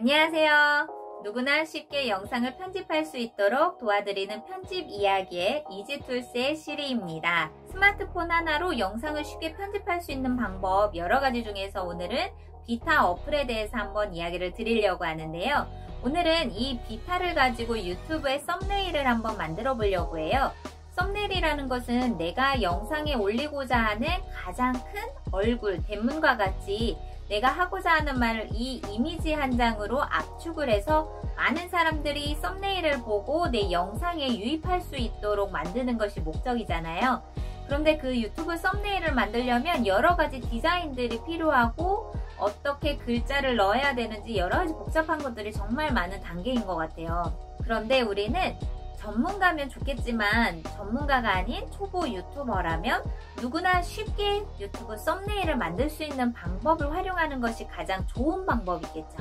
안녕하세요. 누구나 쉽게 영상을 편집할 수 있도록 도와드리는 편집 이야기의 이지툴스의 시리입니다. 스마트폰 하나로 영상을 쉽게 편집할 수 있는 방법 여러 가지 중에서 오늘은 비타 어플에 대해서 한번 이야기를 드리려고 하는데요. 오늘은 이 비타를 가지고 유튜브의 썸네일을 한번 만들어 보려고 해요. 썸네일이라는 것은 내가 영상에 올리고자 하는 가장 큰 얼굴, 대문과 같이 내가 하고자 하는 말을 이 이미지 한 장으로 압축을 해서 많은 사람들이 썸네일을 보고 내 영상에 유입할 수 있도록 만드는 것이 목적이잖아요. 그런데 그 유튜브 썸네일을 만들려면 여러 가지 디자인들이 필요하고 어떻게 글자를 넣어야 되는지 여러 가지 복잡한 것들이 정말 많은 단계인 것 같아요. 그런데 우리는 전문가면 좋겠지만 전문가가 아닌 초보 유튜버라면 누구나 쉽게 유튜브 썸네일을 만들 수 있는 방법을 활용하는 것이 가장 좋은 방법이겠죠.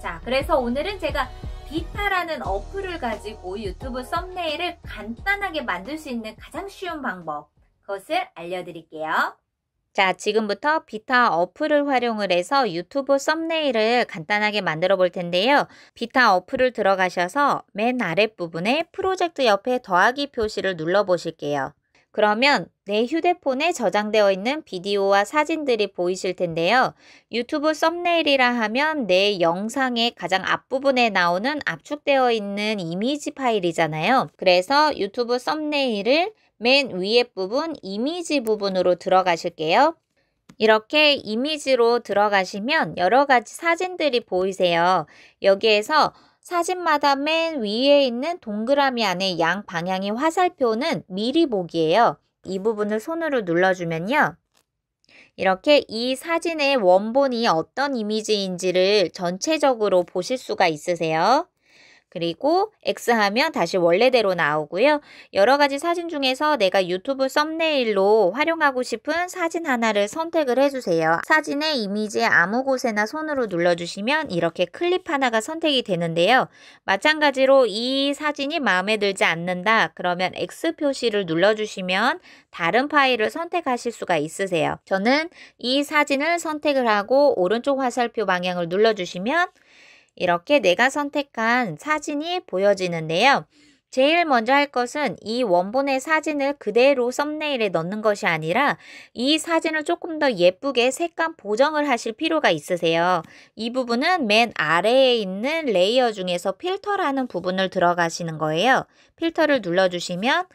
자, 그래서 오늘은 제가 비타라는 어플을 가지고 유튜브 썸네일을 간단하게 만들 수 있는 가장 쉬운 방법, 그것을 알려드릴게요. 자, 지금부터 비타 어플을 활용을 해서 유튜브 썸네일을 간단하게 만들어 볼 텐데요. 비타 어플을 들어가셔서 맨 아랫부분에 프로젝트 옆에 더하기 표시를 눌러 보실게요. 그러면 내 휴대폰에 저장되어 있는 비디오와 사진들이 보이실 텐데요. 유튜브 썸네일이라 하면 내 영상의 가장 앞부분에 나오는 압축되어 있는 이미지 파일이잖아요. 그래서 유튜브 썸네일을 맨 위에 부분 이미지 부분으로 들어가실게요. 이렇게 이미지로 들어가시면 여러 가지 사진들이 보이세요. 여기에서 사진마다 맨 위에 있는 동그라미 안에 양 방향의 화살표는 미리 보기예요. 이 부분을 손으로 눌러주면요. 이렇게 이 사진의 원본이 어떤 이미지인지를 전체적으로 보실 수가 있으세요. 그리고 X 하면 다시 원래대로 나오고요. 여러 가지 사진 중에서 내가 유튜브 썸네일로 활용하고 싶은 사진 하나를 선택을 해주세요. 사진의 이미지 아무 곳에나 손으로 눌러주시면 이렇게 클립 하나가 선택이 되는데요. 마찬가지로 이 사진이 마음에 들지 않는다. 그러면 X 표시를 눌러주시면 다른 파일을 선택하실 수가 있으세요. 저는 이 사진을 선택을 하고 오른쪽 화살표 방향을 눌러주시면 이렇게 내가 선택한 사진이 보여지는데요. 제일 먼저 할 것은 이 원본의 사진을 그대로 썸네일에 넣는 것이 아니라 이 사진을 조금 더 예쁘게 색감 보정을 하실 필요가 있으세요. 이 부분은 맨 아래에 있는 레이어 중에서 필터라는 부분을 들어가시는 거예요. 필터를 눌러주시면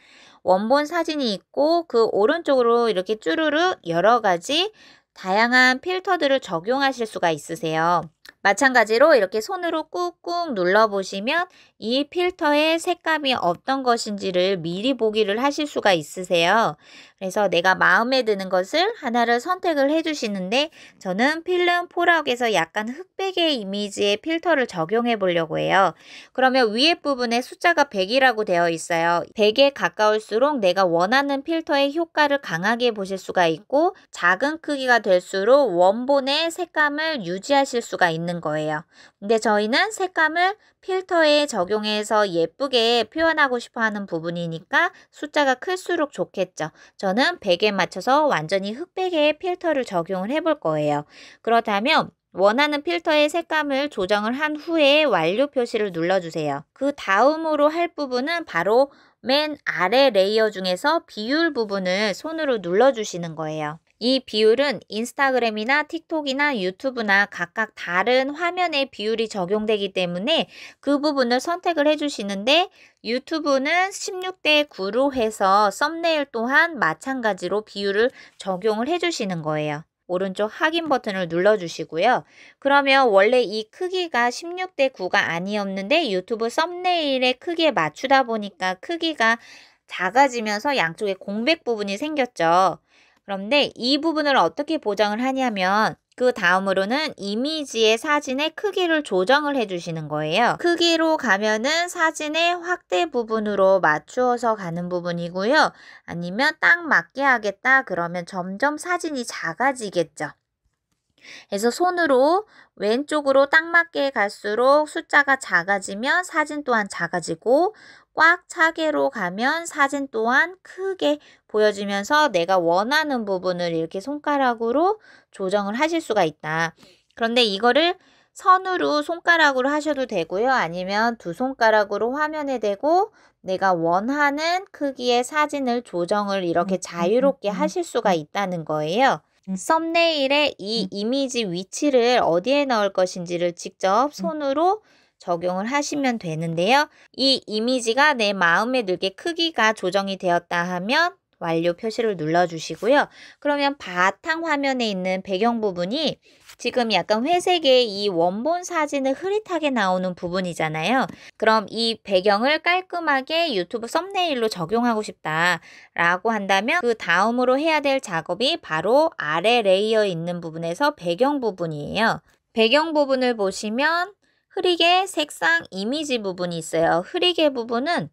원본 사진이 있고 그 오른쪽으로 이렇게 쭈루루 여러 가지 다양한 필터들을 적용하실 수가 있으세요. 마찬가지로 이렇게 손으로 꾹꾹 눌러보시면 이 필터의 색감이 어떤 것인지를 미리 보기를 하실 수가 있으세요. 그래서 내가 마음에 드는 것을 하나를 선택을 해주시는데 저는 필름 폴아웃에서 약간 흑백의 이미지의 필터를 적용해 보려고 해요. 그러면 위에 부분에 숫자가 100이라고 되어 있어요. 100에 가까울수록 내가 원하는 필터의 효과를 강하게 보실 수가 있고 작은 크기가 될수록 원본의 색감을 유지하실 수가 있는 있는 거예요. 근데 저희는 색감을 필터에 적용해서 예쁘게 표현하고 싶어 하는 부분이니까 숫자가 클수록 좋겠죠. 저는 100에 맞춰서 완전히 흑백에 필터를 적용을 해볼 거예요. 그렇다면 원하는 필터의 색감을 조정을 한 후에 완료 표시를 눌러주세요. 그 다음으로 할 부분은 바로 맨 아래 레이어 중에서 비율 부분을 손으로 눌러주시는 거예요. 이 비율은 인스타그램이나 틱톡이나 유튜브나 각각 다른 화면의 비율이 적용되기 때문에 그 부분을 선택을 해주시는데 유튜브는 16대 9로 해서 썸네일 또한 마찬가지로 비율을 적용을 해주시는 거예요. 오른쪽 확인 버튼을 눌러주시고요. 그러면 원래 이 크기가 16대 9가 아니었는데 유튜브 썸네일의 크기에 맞추다 보니까 크기가 작아지면서 양쪽에 공백 부분이 생겼죠. 그런데 이 부분을 어떻게 보정을 하냐면 그 다음으로는 이미지의 사진의 크기를 조정을 해주시는 거예요. 크기로 가면은 사진의 확대 부분으로 맞추어서 가는 부분이고요. 아니면 딱 맞게 하겠다 그러면 점점 사진이 작아지겠죠. 그래서 손으로 왼쪽으로 딱 맞게 갈수록 숫자가 작아지면 사진 또한 작아지고 꽉 차게로 가면 사진 또한 크게 보여지면서 내가 원하는 부분을 이렇게 손가락으로 조정을 하실 수가 있다. 그런데 이거를 선으로 손가락으로 하셔도 되고요. 아니면 두 손가락으로 화면에 대고 내가 원하는 크기의 사진을 조정을 이렇게 음, 음, 음, 자유롭게 하실 수가 있다는 거예요. 음. 썸네일의이 음. 이미지 위치를 어디에 넣을 것인지를 직접 음. 손으로 적용을 하시면 되는데요. 이 이미지가 내 마음에 들게 크기가 조정이 되었다 하면 완료 표시를 눌러주시고요. 그러면 바탕 화면에 있는 배경 부분이 지금 약간 회색의 이 원본 사진을 흐릿하게 나오는 부분이잖아요. 그럼 이 배경을 깔끔하게 유튜브 썸네일로 적용하고 싶다라고 한다면 그 다음으로 해야 될 작업이 바로 아래 레이어 있는 부분에서 배경 부분이에요. 배경 부분을 보시면 흐리게 색상 이미지 부분이 있어요. 흐리게 부분은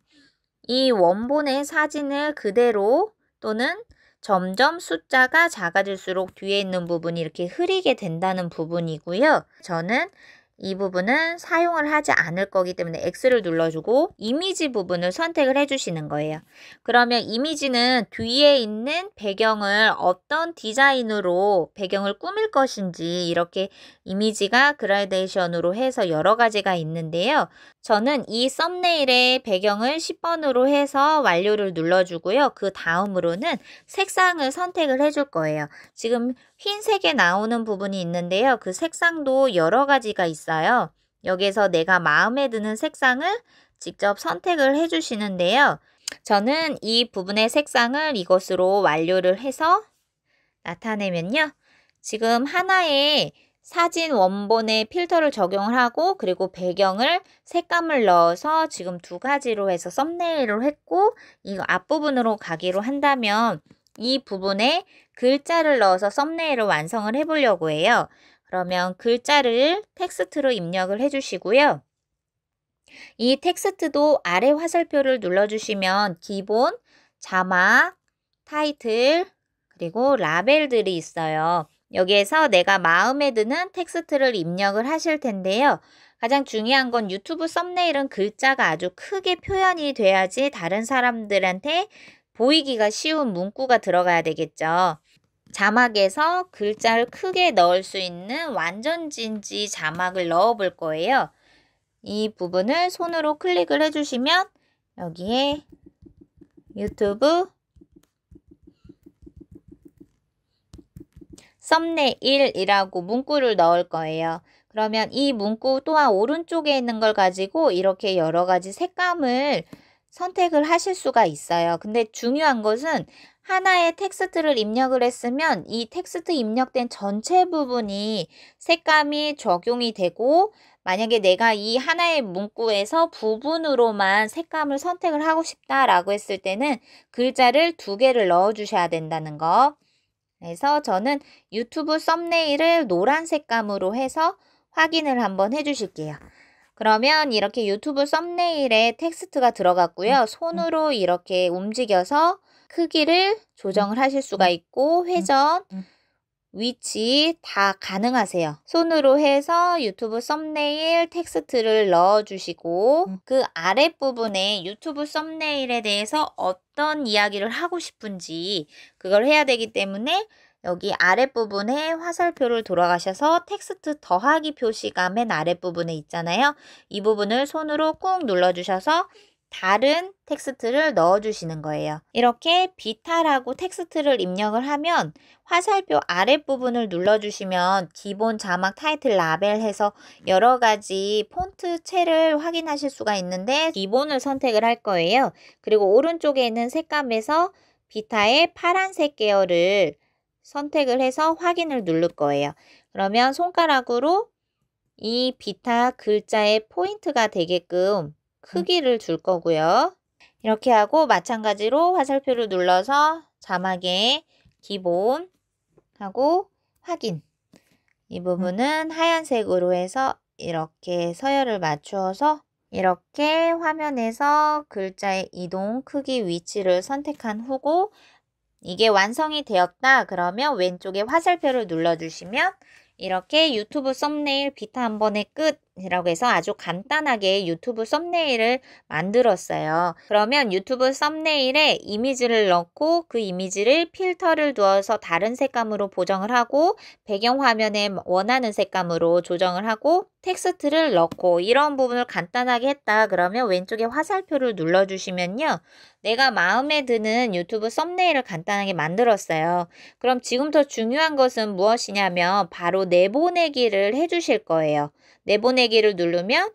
이 원본의 사진을 그대로 또는 점점 숫자가 작아질수록 뒤에 있는 부분이 이렇게 흐리게 된다는 부분이고요. 저는 이 부분은 사용을 하지 않을 거기 때문에 X를 눌러주고 이미지 부분을 선택을 해주시는 거예요. 그러면 이미지는 뒤에 있는 배경을 어떤 디자인으로 배경을 꾸밀 것인지 이렇게 이미지가 그라데이션으로 해서 여러 가지가 있는데요. 저는 이 썸네일의 배경을 10번으로 해서 완료를 눌러주고요. 그 다음으로는 색상을 선택을 해줄 거예요. 지금 흰색에 나오는 부분이 있는데요. 그 색상도 여러 가지가 있어요. 여기에서 내가 마음에 드는 색상을 직접 선택을 해주시는데요. 저는 이 부분의 색상을 이것으로 완료를 해서 나타내면요. 지금 하나의 사진 원본에 필터를 적용을 하고 그리고 배경을 색감을 넣어서 지금 두 가지로 해서 썸네일을 했고 이 앞부분으로 가기로 한다면 이 부분에 글자를 넣어서 썸네일을 완성을 해보려고 해요. 그러면 글자를 텍스트로 입력을 해주시고요. 이 텍스트도 아래 화살표를 눌러주시면 기본, 자막, 타이틀, 그리고 라벨들이 있어요. 여기에서 내가 마음에 드는 텍스트를 입력을 하실 텐데요. 가장 중요한 건 유튜브 썸네일은 글자가 아주 크게 표현이 돼야지 다른 사람들한테 보이기가 쉬운 문구가 들어가야 되겠죠. 자막에서 글자를 크게 넣을 수 있는 완전 진지 자막을 넣어 볼 거예요. 이 부분을 손으로 클릭을 해주시면 여기에 유튜브 썸네일이라고 문구를 넣을 거예요. 그러면 이 문구 또한 오른쪽에 있는 걸 가지고 이렇게 여러 가지 색감을 선택을 하실 수가 있어요. 근데 중요한 것은 하나의 텍스트를 입력을 했으면 이 텍스트 입력된 전체 부분이 색감이 적용이 되고 만약에 내가 이 하나의 문구에서 부분으로만 색감을 선택을 하고 싶다라고 했을 때는 글자를 두 개를 넣어 주셔야 된다는 거. 그래서 저는 유튜브 썸네일을 노란 색감으로 해서 확인을 한번 해 주실게요. 그러면 이렇게 유튜브 썸네일에 텍스트가 들어갔고요. 음. 손으로 이렇게 움직여서 크기를 조정을 음. 하실 수가 음. 있고 회전, 위치 다 가능하세요. 손으로 해서 유튜브 썸네일 텍스트를 넣어주시고 그 아랫부분에 유튜브 썸네일에 대해서 어떤 이야기를 하고 싶은지 그걸 해야 되기 때문에 여기 아랫부분에 화살표를 돌아가셔서 텍스트 더하기 표시가 맨 아랫부분에 있잖아요. 이 부분을 손으로 꾹 눌러주셔서 다른 텍스트를 넣어주시는 거예요. 이렇게 비타라고 텍스트를 입력을 하면 화살표 아랫부분을 눌러주시면 기본 자막 타이틀 라벨해서 여러 가지 폰트 체를 확인하실 수가 있는데 기본을 선택을 할 거예요. 그리고 오른쪽에 있는 색감에서 비타의 파란색 계열을 선택을 해서 확인을 누를 거예요. 그러면 손가락으로 이 비타 글자의 포인트가 되게끔 크기를 줄 거고요. 이렇게 하고 마찬가지로 화살표를 눌러서 자막에 기본 하고 확인 이 부분은 하얀색으로 해서 이렇게 서열을 맞추어서 이렇게 화면에서 글자의 이동 크기 위치를 선택한 후고 이게 완성이 되었다 그러면 왼쪽에 화살표를 눌러주시면 이렇게 유튜브 썸네일 비타 한 번의 끝 이라고 해서 아주 간단하게 유튜브 썸네일을 만들었어요. 그러면 유튜브 썸네일에 이미지를 넣고 그 이미지를 필터를 두어서 다른 색감으로 보정을 하고 배경화면에 원하는 색감으로 조정을 하고 텍스트를 넣고 이런 부분을 간단하게 했다 그러면 왼쪽에 화살표를 눌러주시면요. 내가 마음에 드는 유튜브 썸네일을 간단하게 만들었어요. 그럼 지금 더 중요한 것은 무엇이냐면 바로 내보내기를 해주실 거예요. 내보내기를 누르면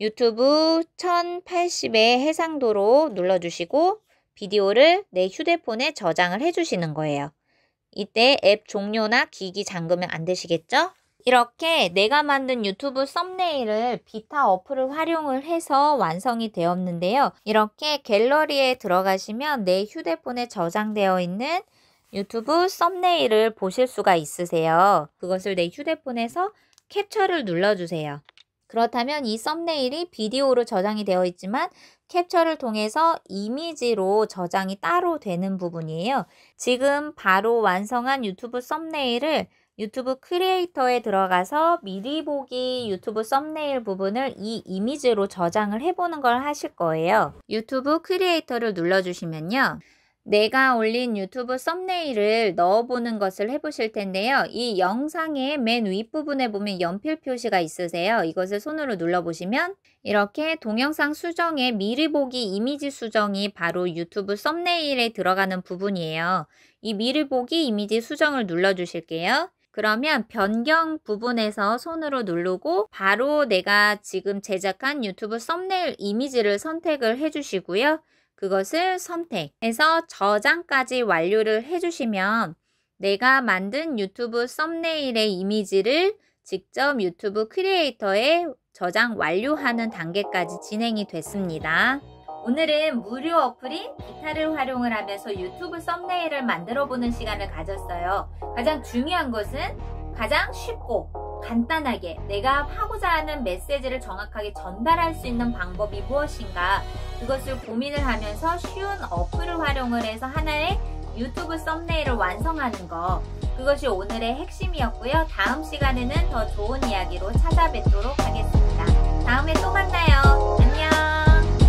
유튜브 1080의 해상도로 눌러주시고 비디오를 내 휴대폰에 저장을 해주시는 거예요. 이때 앱 종료나 기기 잠그면 안 되시겠죠? 이렇게 내가 만든 유튜브 썸네일을 비타 어플을 활용을 해서 완성이 되었는데요. 이렇게 갤러리에 들어가시면 내 휴대폰에 저장되어 있는 유튜브 썸네일을 보실 수가 있으세요. 그것을 내 휴대폰에서 캡처를 눌러주세요. 그렇다면 이 썸네일이 비디오로 저장이 되어 있지만 캡처를 통해서 이미지로 저장이 따로 되는 부분이에요. 지금 바로 완성한 유튜브 썸네일을 유튜브 크리에이터에 들어가서 미리 보기 유튜브 썸네일 부분을 이 이미지로 저장을 해보는 걸 하실 거예요. 유튜브 크리에이터를 눌러주시면요. 내가 올린 유튜브 썸네일을 넣어보는 것을 해보실 텐데요. 이 영상의 맨 윗부분에 보면 연필 표시가 있으세요. 이것을 손으로 눌러보시면 이렇게 동영상 수정의 미리 보기 이미지 수정이 바로 유튜브 썸네일에 들어가는 부분이에요. 이 미리 보기 이미지 수정을 눌러주실게요. 그러면 변경 부분에서 손으로 누르고 바로 내가 지금 제작한 유튜브 썸네일 이미지를 선택을 해주시고요. 그것을 선택해서 저장까지 완료를 해주시면 내가 만든 유튜브 썸네일의 이미지를 직접 유튜브 크리에이터에 저장 완료하는 단계까지 진행이 됐습니다. 오늘은 무료 어플인 기타를 활용을 하면서 유튜브 썸네일을 만들어 보는 시간을 가졌어요. 가장 중요한 것은 가장 쉽고 간단하게 내가 하고자 하는 메시지를 정확하게 전달할 수 있는 방법이 무엇인가 그것을 고민을 하면서 쉬운 어플을 활용을 해서 하나의 유튜브 썸네일을 완성하는 거 그것이 오늘의 핵심이었고요. 다음 시간에는 더 좋은 이야기로 찾아뵙도록 하겠습니다. 다음에 또 만나요.